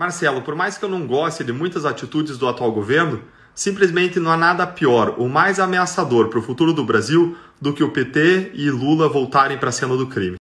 Marcelo, por mais que eu não goste de muitas atitudes do atual governo, simplesmente não há nada pior ou mais ameaçador para o futuro do Brasil do que o PT e Lula voltarem para a cena do crime.